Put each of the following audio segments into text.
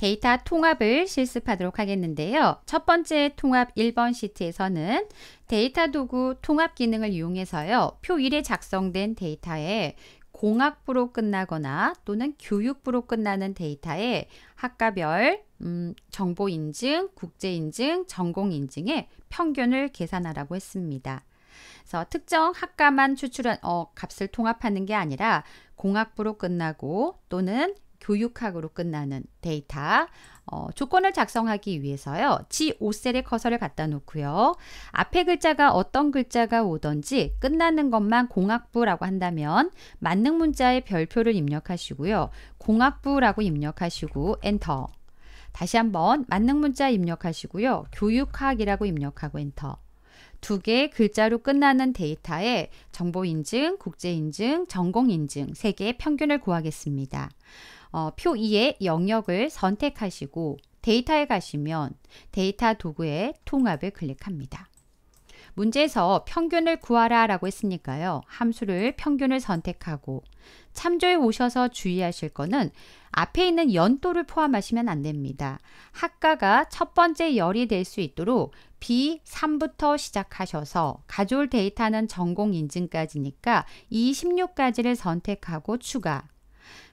데이터 통합을 실습하도록 하겠는데요. 첫 번째 통합 1번 시트에서는 데이터 도구 통합 기능을 이용해서요. 표 1에 작성된 데이터에 공학부로 끝나거나 또는 교육부로 끝나는 데이터에 학과별 음, 정보 인증, 국제 인증, 전공 인증의 평균을 계산하라고 했습니다. 그래서 특정 학과만 추출한 어, 값을 통합하는 게 아니라 공학부로 끝나고 또는 교육학으로 끝나는 데이터 어, 조건을 작성하기 위해서요. G5셀에 커서를 갖다 놓고요. 앞에 글자가 어떤 글자가 오든지 끝나는 것만 공학부라고 한다면 만능 문자의 별표를 입력하시고요. 공학부라고 입력하시고 엔터 다시 한번 만능 문자 입력하시고요. 교육학이라고 입력하고 엔터 두 개의 글자로 끝나는 데이터에 정보 인증, 국제 인증, 전공 인증 세 개의 평균을 구하겠습니다. 어, 표 2의 영역을 선택하시고 데이터에 가시면 데이터 도구의 통합을 클릭합니다. 문제에서 평균을 구하라 라고 했으니까요. 함수를 평균을 선택하고 참조에 오셔서 주의하실 거는 앞에 있는 연도를 포함하시면 안 됩니다. 학과가 첫 번째 열이 될 수 있도록 B3부터 시작하셔서 가져올 데이터는 전공 인증까지니까 E16까지를 선택하고 추가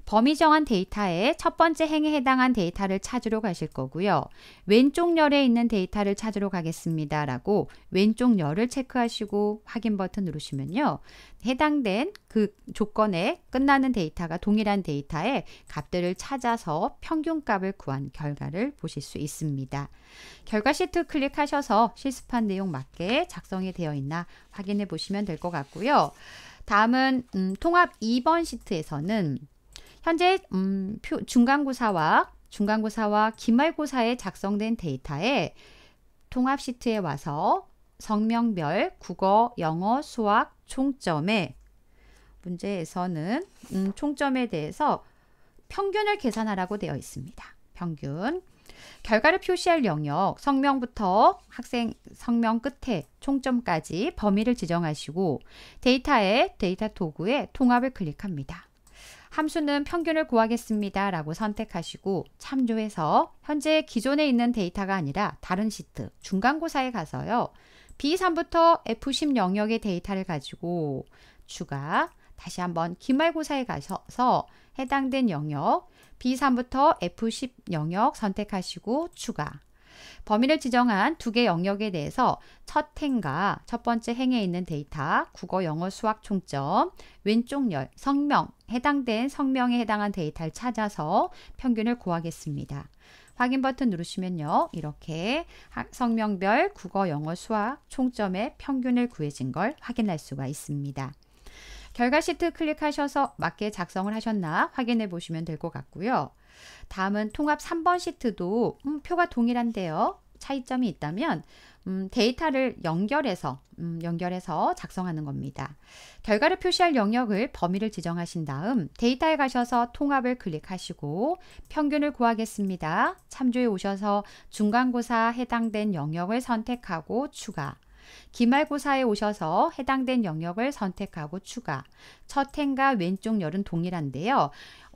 범위 정한 데이터에첫 번째 행에 해당한 데이터를 찾으러 가실 거고요. 왼쪽 열에 있는 데이터를 찾으러 가겠습니다. 라고 왼쪽 열을 체크하시고 확인 버튼 누르시면요. 해당된 그 조건에 끝나는 데이터가 동일한 데이터에 값들을 찾아서 평균값을 구한 결과를 보실 수 있습니다. 결과 시트 클릭하셔서 실습한 내용 맞게 작성이 되어 있나 확인해 보시면 될 것 같고요. 다음은 음, 통합 2번 시트에서는 현재 음, 표, 중간고사와 중간고사와 기말고사에 작성된 데이터에 통합 시트에 와서 성명별 국어, 영어, 수학 총점에 문제에서는 음, 총점에 대해서 평균을 계산하라고 되어 있습니다. 평균 결과를 표시할 영역 성명부터 학생 성명 끝에 총점까지 범위를 지정하시고 데이터에 데이터 도구에 통합을 클릭합니다. 함수는 평균을 구하겠습니다. 라고 선택하시고 참조해서 현재 기존에 있는 데이터가 아니라 다른 시트 중간고사에 가서요. B3부터 F10 영역의 데이터를 가지고 추가 다시 한번 기말고사에 가서 해당된 영역 B3부터 F10 영역 선택하시고 추가 범위를 지정한 두 개 영역에 대해서 첫 행과 첫 번째 행에 있는 데이터, 국어, 영어, 수학 총점, 왼쪽 열, 성명, 해당된 성명에 해당한 데이터를 찾아서 평균을 구하겠습니다. 확인 버튼 누르시면요. 이렇게 성명별 국어, 영어, 수학 총점의 평균을 구해진 걸 확인할 수가 있습니다. 결과 시트 클릭하셔서 맞게 작성을 하셨나 확인해 보시면 될 것 같고요. 다음은 통합 3번 시트도 음, 표가 동일한데요. 차이점이 있다면 음, 데이터를 연결해서 음, 연결해서 작성하는 겁니다. 결과를 표시할 영역을 범위를 지정하신 다음 데이터에 가셔서 통합을 클릭하시고 평균을 구하겠습니다. 참조에 오셔서 중간고사 해당된 영역을 선택하고 추가 기말고사에 오셔서 해당된 영역을 선택하고 추가 첫 행과 왼쪽 열은 동일한데요.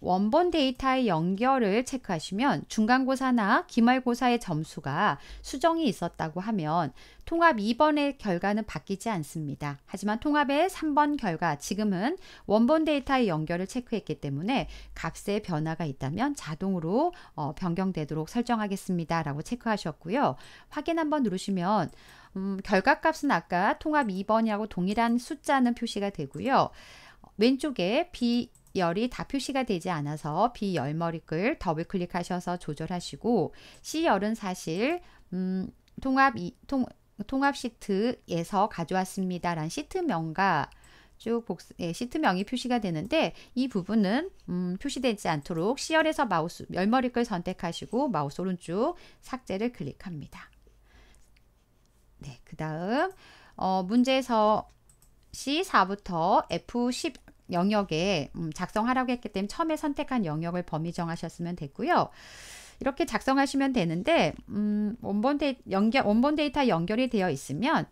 원본 데이터의 연결을 체크하시면 중간고사나 기말고사의 점수가 수정이 있었다고 하면 통합 2번의 결과는 바뀌지 않습니다. 하지만 통합의 3번 결과 지금은 원본 데이터의 연결을 체크했기 때문에 값의 변화가 있다면 자동으로 어, 변경되도록 설정하겠습니다. 라고 체크하셨고요. 확인 한번 누르시면 음, 결과값은 아까 통합 2번이라고 동일한 숫자는 표시가 되고요. 왼쪽에 B 열이 다 표시가 되지 않아서 비 열머리글 더블 클릭하셔서 조절하시고 C 열은 사실 음, 통합 이, 통, 통합 시트에서 가져왔습니다란 시트명과 쭉 복, 예, 시트명이 표시가 되는데 이 부분은 음, 표시되지 않도록 C열에서 마우스 열머리글 선택하시고 마우스 오른쪽 삭제를 클릭합니다. 네, 그 다음 어, 문제에서 C4부터 F10 영역에 음, 작성하라고 했기 때문에 처음에 선택한 영역을 범위 정하셨으면 됐고요. 이렇게 작성하시면 되는데 음, 원본, 데이, 연결, 원본 데이터 연결이 되어 있으면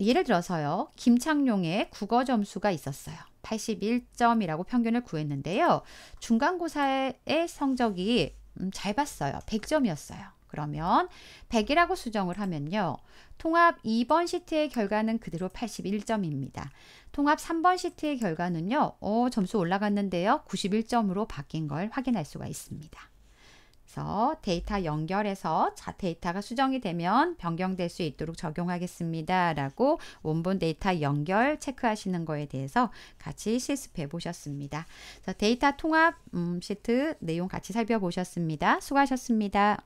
예를 들어서요. 김창룡의 국어 점수가 있었어요. 81점이라고 평균을 구했는데요. 중간고사의 성적이 음, 잘 봤어요. 100점이었어요. 그러면 100이라고 수정을 하면요. 통합 2번 시트의 결과는 그대로 81점입니다. 통합 3번 시트의 결과는요. 어, 점수 올라갔는데요. 91점으로 바뀐 걸 확인할 수가 있습니다. 그래서 데이터 연결해서 자 데이터가 수정이 되면 변경될 수 있도록 적용하겠습니다. 라고 원본 데이터 연결 체크하시는 거에 대해서 같이 실습해 보셨습니다. 데이터 통합 음, 시트 내용 같이 살펴보셨습니다. 수고하셨습니다.